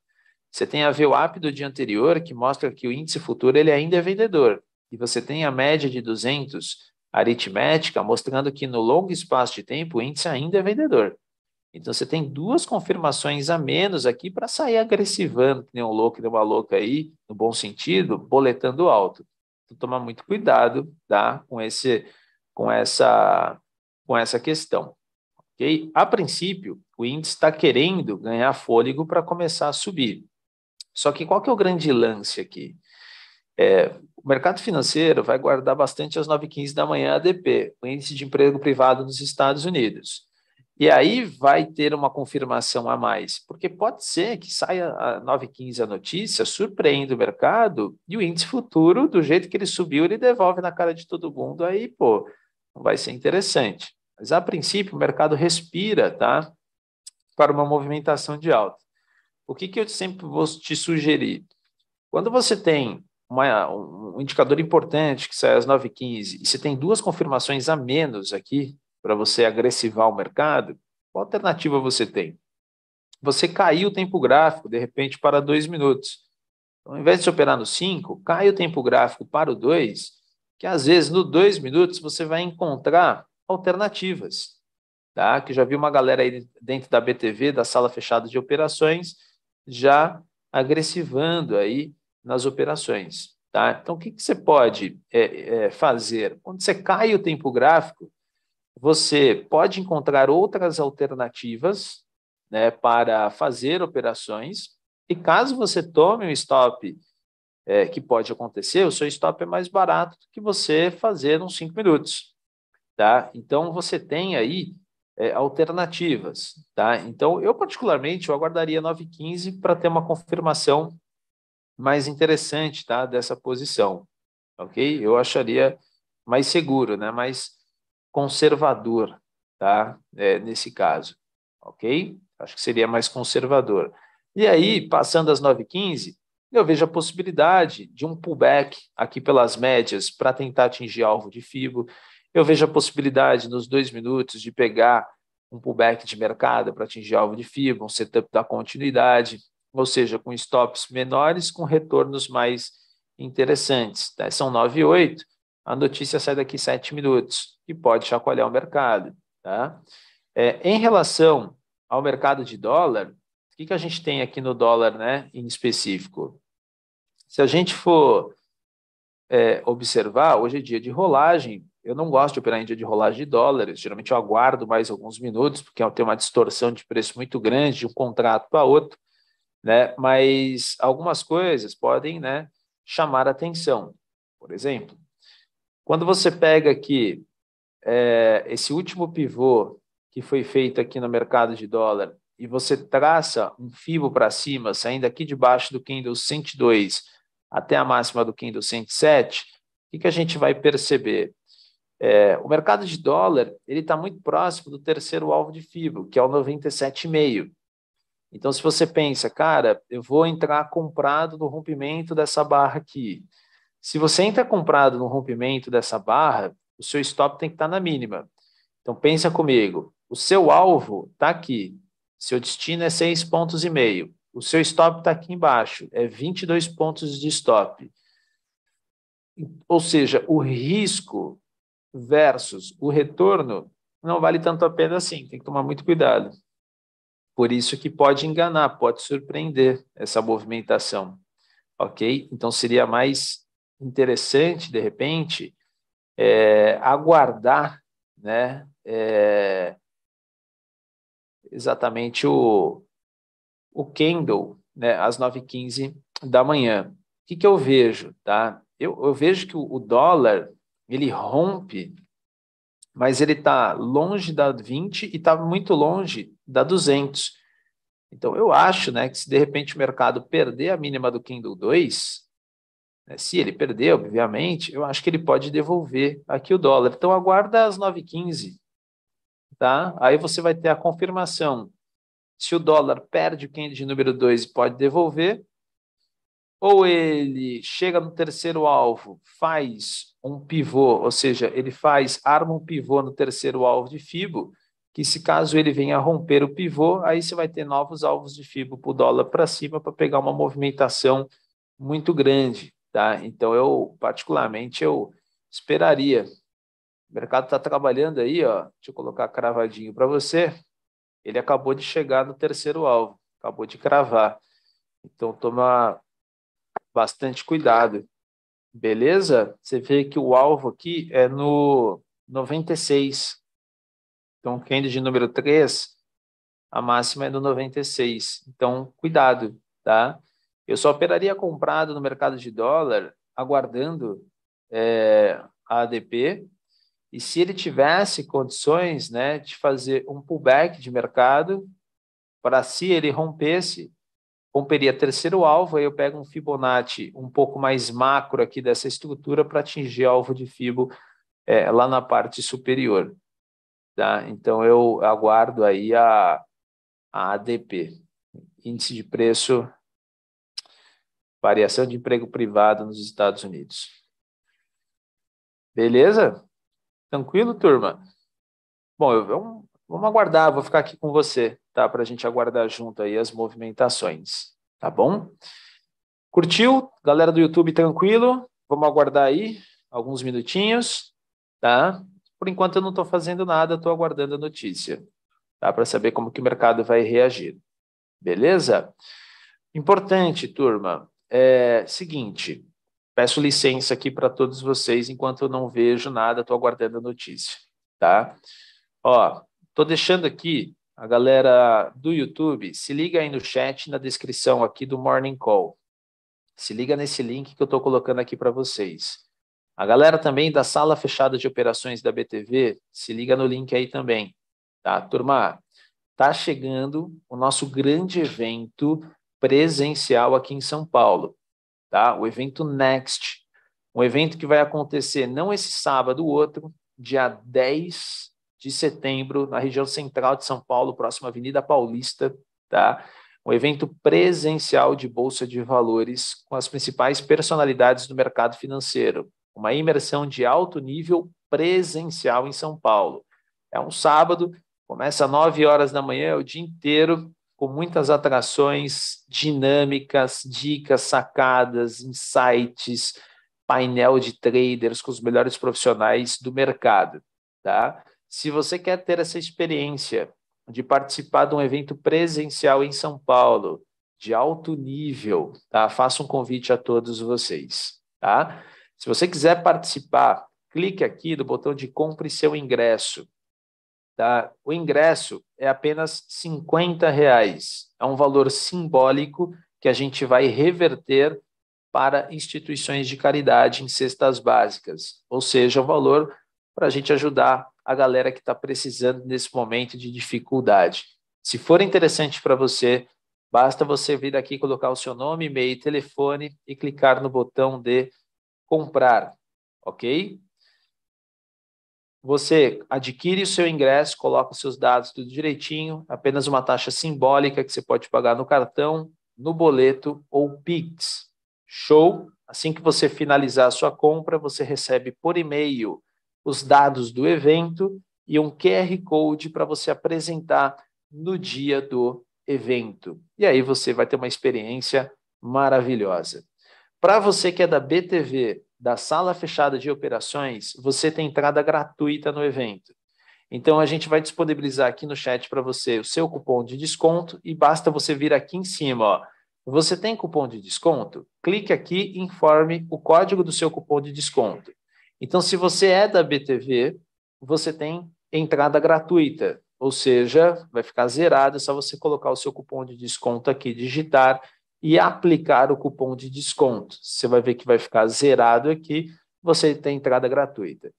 Você tem a VWAP do dia anterior, que mostra que o índice futuro ele ainda é vendedor. E você tem a média de 200 aritmética, mostrando que no longo espaço de tempo o índice ainda é vendedor. Então você tem duas confirmações a menos aqui para sair agressivando, que nem um louco, que nem uma louca aí, no bom sentido, boletando alto. Então tomar muito cuidado, tá? Com esse com essa com essa questão. Okay? A princípio, o índice está querendo ganhar fôlego para começar a subir. Só que qual que é o grande lance aqui? É, o mercado financeiro vai guardar bastante às 9h15 da manhã a ADP, o índice de emprego privado nos Estados Unidos. E aí vai ter uma confirmação a mais, porque pode ser que saia a 9h15 a notícia, surpreenda o mercado e o índice futuro, do jeito que ele subiu, ele devolve na cara de todo mundo. Aí, pô, então, vai ser interessante. Mas, a princípio, o mercado respira tá? para uma movimentação de alta. O que, que eu sempre vou te sugerir? Quando você tem uma, um indicador importante que sai às 9h15 e você tem duas confirmações a menos aqui para você agressivar o mercado, qual alternativa você tem? Você caiu o tempo gráfico, de repente, para dois minutos. Então, ao invés de se operar no 5, cai o tempo gráfico para o 2 que às vezes no dois minutos você vai encontrar alternativas, tá? Que já vi uma galera aí dentro da BTV, da sala fechada de operações, já agressivando aí nas operações, tá? Então, o que, que você pode é, é, fazer? Quando você cai o tempo gráfico, você pode encontrar outras alternativas né, para fazer operações. E caso você tome um stop é, que pode acontecer, o seu stop é mais barato do que você fazer uns 5 minutos. Tá? Então, você tem aí é, alternativas. Tá? Então, eu particularmente eu aguardaria 9h15 para ter uma confirmação mais interessante tá? dessa posição. ok? Eu acharia mais seguro, né? mais conservador tá? É, nesse caso. ok? Acho que seria mais conservador. E aí, passando 9h15, eu vejo a possibilidade de um pullback aqui pelas médias para tentar atingir alvo de FIBO. Eu vejo a possibilidade nos dois minutos de pegar um pullback de mercado para atingir alvo de FIBO, um setup da continuidade, ou seja, com stops menores com retornos mais interessantes. Tá, são 9 e 8, a notícia sai daqui 7 minutos e pode chacoalhar o mercado. Tá? É, em relação ao mercado de dólar, o que, que a gente tem aqui no dólar né, em específico? Se a gente for é, observar, hoje é dia de rolagem. Eu não gosto de operar em dia de rolagem de dólares. Geralmente eu aguardo mais alguns minutos, porque é tem uma distorção de preço muito grande de um contrato para outro. Né? Mas algumas coisas podem né, chamar atenção. Por exemplo, quando você pega aqui é, esse último pivô que foi feito aqui no mercado de dólar e você traça um fibo para cima, saindo aqui debaixo do candle 102 até a máxima do Kindle 107, o que, que a gente vai perceber? É, o mercado de dólar ele está muito próximo do terceiro alvo de FIBO, que é o 97,5. Então, se você pensa, cara, eu vou entrar comprado no rompimento dessa barra aqui. Se você entra comprado no rompimento dessa barra, o seu stop tem que estar tá na mínima. Então, pensa comigo, o seu alvo está aqui. Seu destino é 6,5 pontos e meio. O seu stop está aqui embaixo, é 22 pontos de stop. Ou seja, o risco versus o retorno não vale tanto a pena assim, tem que tomar muito cuidado. Por isso que pode enganar, pode surpreender essa movimentação, ok? Então seria mais interessante, de repente, é, aguardar, né? É, exatamente o, o candle né, às 9h15 da manhã. O que, que eu vejo? Tá? Eu, eu vejo que o, dólar ele rompe, mas ele está longe da 20 e está muito longe da 200. Então, eu acho né, que se de repente o mercado perder a mínima do candle 2, né, se ele perder, obviamente, eu acho que ele pode devolver aqui o dólar. Então, aguarda às 9h15, tá? Aí você vai ter a confirmação se o dólar perde o candidate número 2 e pode devolver, ou ele chega no terceiro alvo, faz um pivô, ou seja, ele faz, arma um pivô no terceiro alvo de FIBO, que se caso ele venha romper o pivô, aí você vai ter novos alvos de FIBO para o dólar para cima para pegar uma movimentação muito grande, tá? Então eu, particularmente, eu esperaria. O mercado está trabalhando aí, ó. Deixa eu colocar cravadinho para você ele acabou de chegar no terceiro alvo, acabou de cravar. Então, toma bastante cuidado. Beleza? Você vê que o alvo aqui é no 96. Então, candle de número 3, a máxima é no 96. Então, cuidado, tá? Eu só operaria comprado no mercado de dólar aguardando é, a ADP e se ele tivesse condições né, de fazer um pullback de mercado, para se ele rompesse, romperia terceiro alvo, aí eu pego um Fibonacci um pouco mais macro aqui dessa estrutura para atingir alvo de Fibo é, lá na parte superior. Tá? Então eu aguardo aí a, a ADP, Índice de Preço, Variação de Emprego Privado nos Estados Unidos. Beleza? Tranquilo, turma? Bom, eu, eu, vamos aguardar, vou ficar aqui com você, tá? Para a gente aguardar junto aí as movimentações, tá bom? Curtiu? Galera do YouTube, tranquilo? Vamos aguardar aí alguns minutinhos, tá? Por enquanto eu não estou fazendo nada, estou aguardando a notícia, tá? Para saber como que o mercado vai reagir, beleza? Importante, turma, é seguinte, Peço licença aqui para todos vocês, enquanto eu não vejo nada, estou aguardando a notícia, tá? Ó, estou deixando aqui a galera do YouTube, se liga aí no chat, na descrição aqui do Morning Call. Se liga nesse link que eu estou colocando aqui para vocês. A galera também da sala fechada de operações da BTV, se liga no link aí também, tá? Turma, tá chegando o nosso grande evento presencial aqui em São Paulo tá? O evento Next, um evento que vai acontecer não esse sábado, o outro, dia 10 de setembro, na região central de São Paulo, próxima Avenida Paulista, tá? Um evento presencial de bolsa de valores com as principais personalidades do mercado financeiro. Uma imersão de alto nível presencial em São Paulo. É um sábado, começa às 9 horas da manhã, é o dia inteiro, com muitas atrações dinâmicas, dicas sacadas, insights, painel de traders com os melhores profissionais do mercado, tá? Se você quer ter essa experiência de participar de um evento presencial em São Paulo, de alto nível, tá? Faço um convite a todos vocês, tá? Se você quiser participar, clique aqui no botão de compre seu ingresso. Tá? O ingresso é apenas 50 reais. É um valor simbólico que a gente vai reverter para instituições de caridade em cestas básicas, ou seja, o valor para a gente ajudar a galera que está precisando nesse momento de dificuldade. Se for interessante para você, basta você vir aqui colocar o seu nome, e-mail, telefone e clicar no botão de comprar, ok? Você adquire o seu ingresso, coloca os seus dados tudo direitinho, apenas uma taxa simbólica que você pode pagar no cartão, no boleto ou Pix. Show! Assim que você finalizar a sua compra, você recebe por e-mail os dados do evento e um QR Code para você apresentar no dia do evento. E aí você vai ter uma experiência maravilhosa. Para você que é da BTV da sala fechada de operações, você tem entrada gratuita no evento. Então, a gente vai disponibilizar aqui no chat para você o seu cupom de desconto e basta você vir aqui em cima, ó. Você tem cupom de desconto? Clique aqui e informe o código do seu cupom de desconto. Então, se você é da BTV, você tem entrada gratuita, ou seja, vai ficar zerado, é só você colocar o seu cupom de desconto aqui, digitar e aplicar o cupom de desconto. Você vai ver que vai ficar zerado aqui, você tem entrada gratuita.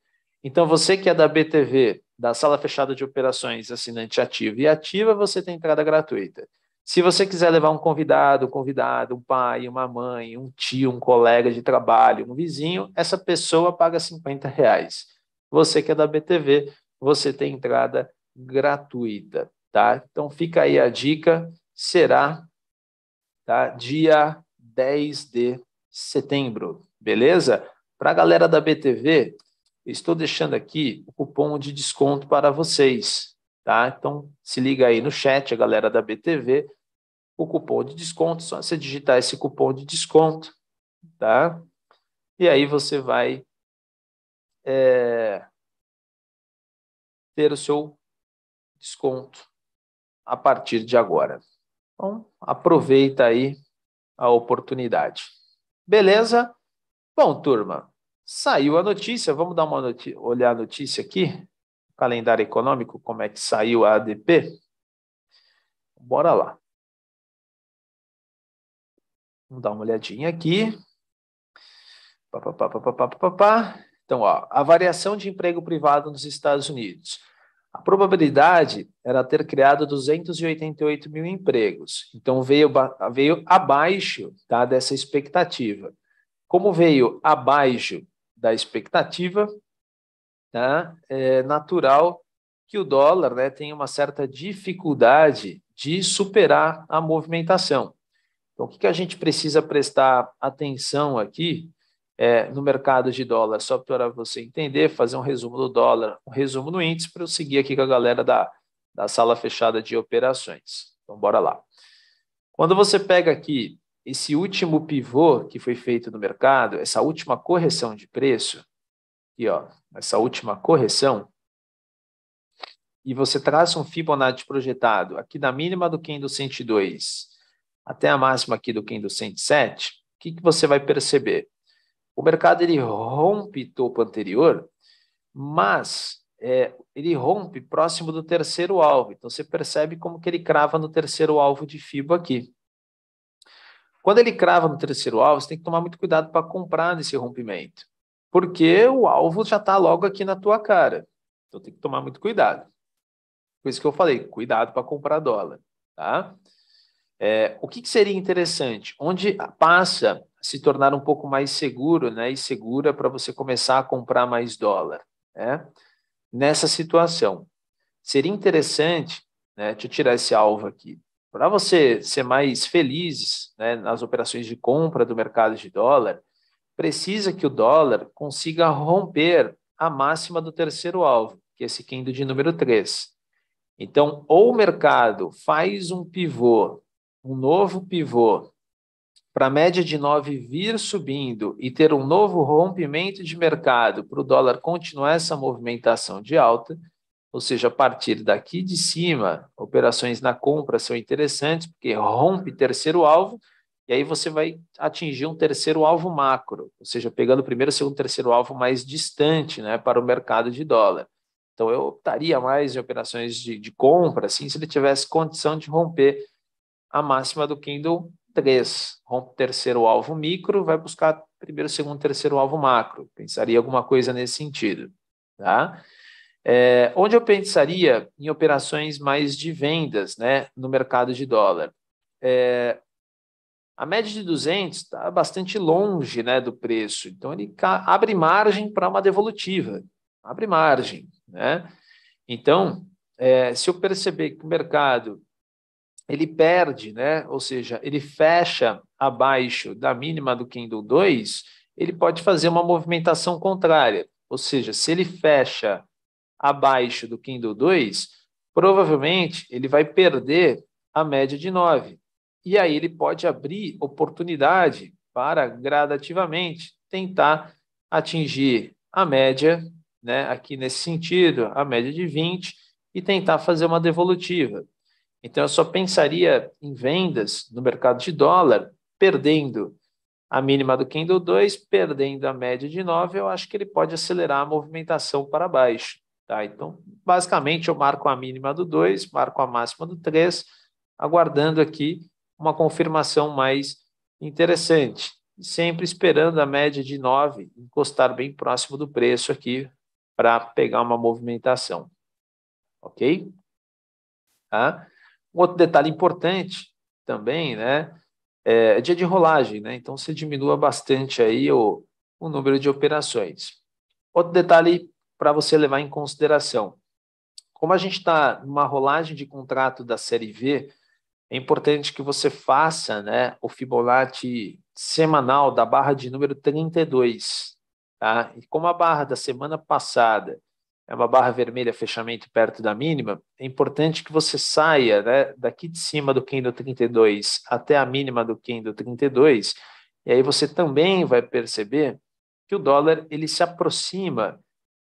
Então, você que é da BTV, da Sala Fechada de Operações, assinante ativo e ativa, você tem entrada gratuita. Se você quiser levar um convidado, um convidado, um pai, uma mãe, um tio, um colega de trabalho, um vizinho, essa pessoa paga 50 reais. Você que é da BTV, você tem entrada gratuita, tá? Então fica aí a dica, será tá? dia 10 de setembro, beleza? Para a galera da BTV, estou deixando aqui o cupom de desconto para vocês, tá? Então, se liga aí no chat, a galera da BTV, o cupom de desconto, só você digitar esse cupom de desconto, tá? E aí você vai é, ter o seu desconto a partir de agora. Então, aproveita aí a oportunidade. Beleza? Bom, turma, saiu a notícia. Vamos dar uma olhar a notícia aqui. Calendário econômico, como é que saiu a ADP? Bora lá. Vamos dar uma olhadinha aqui. Pá, pá, pá, pá, pá, pá, pá. Então, ó, a variação de emprego privado nos Estados Unidos. A probabilidade era ter criado 288 mil empregos, então veio, veio abaixo tá, dessa expectativa. Como veio abaixo da expectativa, tá, é natural que o dólar né, tem uma certa dificuldade de superar a movimentação. Então, o que, que a gente precisa prestar atenção aqui é, no mercado de dólar, só para você entender, fazer um resumo do dólar, um resumo no índice, para eu seguir aqui com a galera da, da sala fechada de operações. Então, bora lá. Quando você pega aqui esse último pivô que foi feito no mercado, essa última correção de preço, e ó, essa última correção, e você traça um Fibonacci projetado aqui da mínima do Kendo 102 até a máxima aqui do Kendo 107, o que, que você vai perceber? o mercado ele rompe topo anterior, mas é, ele rompe próximo do terceiro alvo. Então você percebe como que ele crava no terceiro alvo de FIBO aqui. Quando ele crava no terceiro alvo, você tem que tomar muito cuidado para comprar nesse rompimento, porque o alvo já está logo aqui na tua cara. Então tem que tomar muito cuidado. Por isso que eu falei, cuidado para comprar dólar, tá? É, o que, que seria interessante? Onde passa se tornar um pouco mais seguro né, e segura para você começar a comprar mais dólar. Né? Nessa situação, seria interessante, né, deixa eu tirar esse alvo aqui, para você ser mais feliz né, nas operações de compra do mercado de dólar, precisa que o dólar consiga romper a máxima do terceiro alvo, que é esse quinto de número 3. Então, ou o mercado faz um pivô, um novo pivô para a média de 9 vir subindo e ter um novo rompimento de mercado para o dólar continuar essa movimentação de alta, ou seja, a partir daqui de cima, operações na compra são interessantes, porque rompe terceiro alvo, e aí você vai atingir um terceiro alvo macro, ou seja, pegando o primeiro, segundo, terceiro alvo mais distante né, para o mercado de dólar. Então, eu optaria mais em operações de, de compra, assim, se ele tivesse condição de romper a máxima do Kindle 3, rompe terceiro alvo micro, vai buscar primeiro, segundo, terceiro alvo macro. Pensaria alguma coisa nesse sentido. Tá? É, onde eu pensaria em operações mais de vendas né, no mercado de dólar? É, a média de 200 está bastante longe né, do preço, então ele abre margem para uma devolutiva, abre margem. Né? Então, é, se eu perceber que o mercado ele perde, né? ou seja, ele fecha abaixo da mínima do Kindle 2, ele pode fazer uma movimentação contrária. Ou seja, se ele fecha abaixo do Kindle 2, provavelmente ele vai perder a média de 9. E aí ele pode abrir oportunidade para gradativamente tentar atingir a média, né, aqui nesse sentido, a média de 20, e tentar fazer uma devolutiva. Então, eu só pensaria em vendas no mercado de dólar, perdendo a mínima do Candle 2, perdendo a média de 9, eu acho que ele pode acelerar a movimentação para baixo. Tá? Então, basicamente, eu marco a mínima do 2, marco a máxima do 3, aguardando aqui uma confirmação mais interessante. Sempre esperando a média de 9 encostar bem próximo do preço aqui para pegar uma movimentação. Ok? Tá? Um outro detalhe importante também, né, é, é dia de rolagem, né? Então você diminua bastante aí o, o número de operações. Outro detalhe para você levar em consideração. Como a gente está numa rolagem de contrato da série V, é importante que você faça né, o Fibonacci semanal da barra de número 32. Tá? E como a barra da semana passada é uma barra vermelha, fechamento perto da mínima, é importante que você saia né, daqui de cima do candle 32 até a mínima do candle 32, e aí você também vai perceber que o dólar ele se aproxima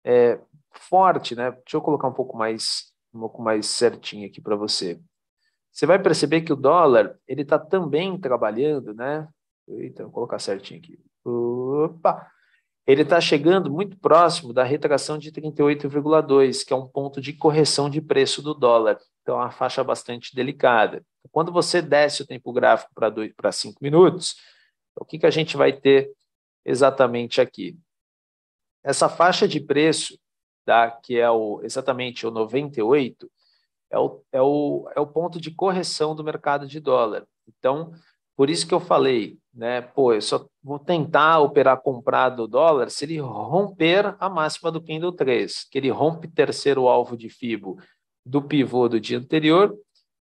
é, forte, né? Deixa eu colocar um pouco mais um pouco mais certinho aqui para você. Você vai perceber que o dólar ele está também trabalhando, né? Então, vou colocar certinho aqui. Opa! ele está chegando muito próximo da retração de 38,2, que é um ponto de correção de preço do dólar. Então, é uma faixa bastante delicada. Quando você desce o tempo gráfico para 5 minutos, o que, que a gente vai ter exatamente aqui? Essa faixa de preço, tá, que é o, exatamente o 98, é o, é, o, é o ponto de correção do mercado de dólar. Então, por isso que eu falei, né? Pô, eu só vou tentar operar comprado o dólar se ele romper a máxima do candle 3, que ele rompe terceiro alvo de FIBO do pivô do dia anterior,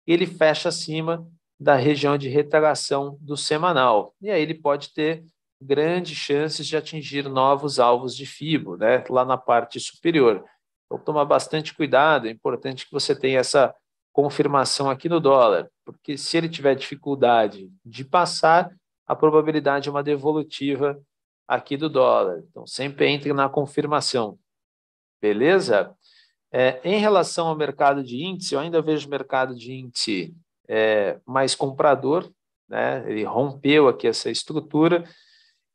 e ele fecha acima da região de retração do semanal. E aí ele pode ter grandes chances de atingir novos alvos de FIBO, né? Lá na parte superior. Então, tomar bastante cuidado, é importante que você tenha essa confirmação aqui no dólar, porque se ele tiver dificuldade de passar, a probabilidade de é uma devolutiva aqui do dólar. Então, sempre entre na confirmação. Beleza? É, em relação ao mercado de índice, eu ainda vejo o mercado de índice é, mais comprador, né? ele rompeu aqui essa estrutura,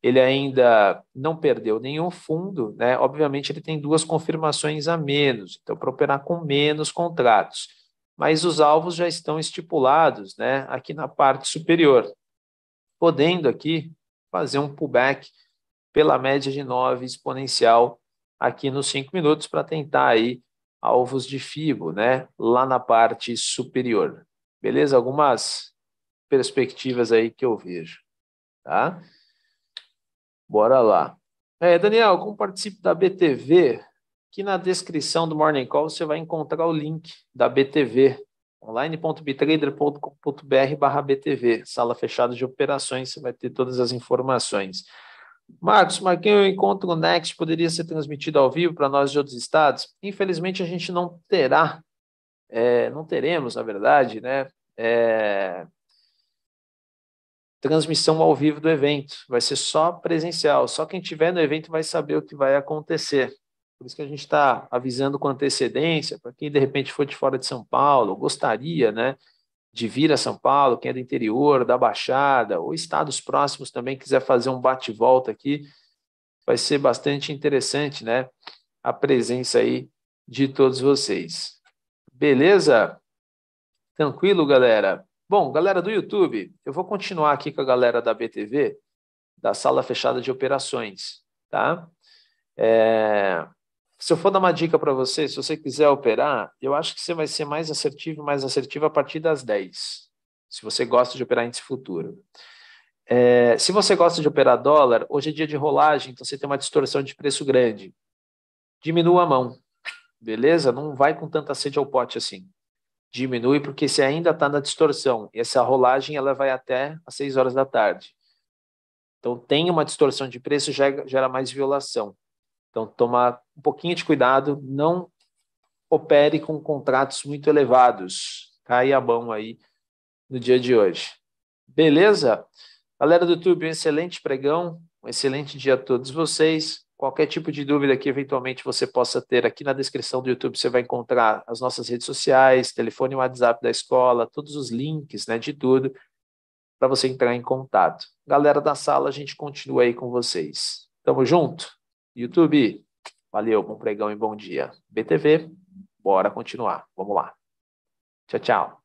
ele ainda não perdeu nenhum fundo, né? obviamente ele tem duas confirmações a menos, então para operar com menos contratos, mas os alvos já estão estipulados né? aqui na parte superior, podendo aqui fazer um pullback pela média de 9 exponencial aqui nos 5 minutos para tentar aí alvos de FIBO, né? Lá na parte superior. Beleza? Algumas perspectivas aí que eu vejo, tá? Bora lá. É, Daniel, como participo da BTV, que na descrição do Morning Call você vai encontrar o link da BTV, online.bitrader.com.br BTV, sala fechada de operações, você vai ter todas as informações. Marcos, Marquinhos, o encontro Next poderia ser transmitido ao vivo para nós de outros estados? Infelizmente, a gente não terá, é, não teremos, na verdade, né, é, transmissão ao vivo do evento. Vai ser só presencial, só quem tiver no evento vai saber o que vai acontecer. Por isso que a gente está avisando com antecedência para quem de repente for de fora de São Paulo, gostaria, né, de vir a São Paulo, quem é do interior, da Baixada ou estados próximos também quiser fazer um bate-volta aqui, vai ser bastante interessante, né, a presença aí de todos vocês. Beleza? Tranquilo, galera? Bom, galera do YouTube, eu vou continuar aqui com a galera da BTV, da sala fechada de operações, tá? É, se eu for dar uma dica para você, se você quiser operar, eu acho que você vai ser mais assertivo, mais assertivo a partir das 10, se você gosta de operar índice futuro. É, se você gosta de operar dólar, hoje é dia de rolagem, então você tem uma distorção de preço grande. Diminua a mão, beleza? Não vai com tanta sede ao pote assim. Diminui porque você ainda está na distorção. Essa rolagem ela vai até às 6 horas da tarde. Então, tem uma distorção de preço, gera mais violação. Então, toma um pouquinho de cuidado, não opere com contratos muito elevados. Cai a mão aí no dia de hoje. Beleza? Galera do YouTube, um excelente pregão, um excelente dia a todos vocês. Qualquer tipo de dúvida que eventualmente você possa ter aqui na descrição do YouTube, você vai encontrar as nossas redes sociais, telefone e WhatsApp da escola, todos os links né, de tudo para você entrar em contato. Galera da sala, a gente continua aí com vocês. Tamo junto? YouTube! Valeu, bom pregão e bom dia. BTV, bora continuar. Vamos lá. Tchau, tchau.